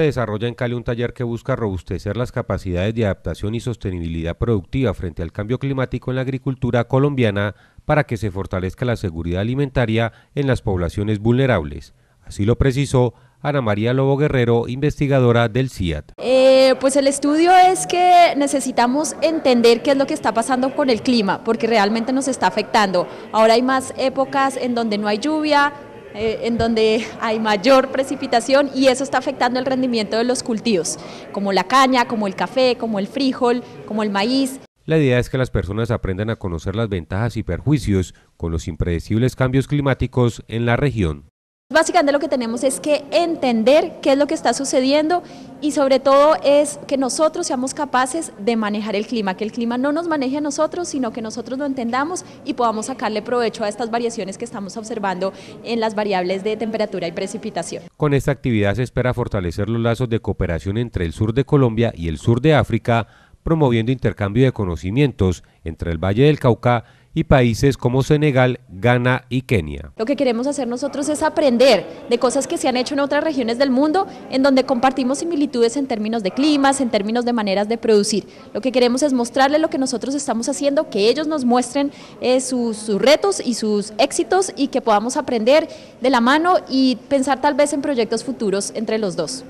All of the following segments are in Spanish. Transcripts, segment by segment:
se desarrolla en Cali un taller que busca robustecer las capacidades de adaptación y sostenibilidad productiva frente al cambio climático en la agricultura colombiana para que se fortalezca la seguridad alimentaria en las poblaciones vulnerables. Así lo precisó Ana María Lobo Guerrero, investigadora del CIAT. Eh, pues el estudio es que necesitamos entender qué es lo que está pasando con el clima, porque realmente nos está afectando. Ahora hay más épocas en donde no hay lluvia, eh, en donde hay mayor precipitación y eso está afectando el rendimiento de los cultivos, como la caña, como el café, como el frijol, como el maíz. La idea es que las personas aprendan a conocer las ventajas y perjuicios con los impredecibles cambios climáticos en la región. Básicamente lo que tenemos es que entender qué es lo que está sucediendo y sobre todo es que nosotros seamos capaces de manejar el clima, que el clima no nos maneje a nosotros, sino que nosotros lo entendamos y podamos sacarle provecho a estas variaciones que estamos observando en las variables de temperatura y precipitación. Con esta actividad se espera fortalecer los lazos de cooperación entre el sur de Colombia y el sur de África promoviendo intercambio de conocimientos entre el Valle del Cauca y países como Senegal, Ghana y Kenia. Lo que queremos hacer nosotros es aprender de cosas que se han hecho en otras regiones del mundo, en donde compartimos similitudes en términos de climas, en términos de maneras de producir. Lo que queremos es mostrarles lo que nosotros estamos haciendo, que ellos nos muestren eh, sus, retos y sus éxitos y que podamos aprender de la mano y pensar tal vez en proyectos futuros entre los dos.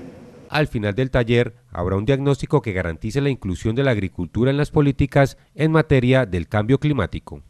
Al final del taller habrá un diagnóstico que garantice la inclusión de la agricultura en las políticas en materia del cambio climático.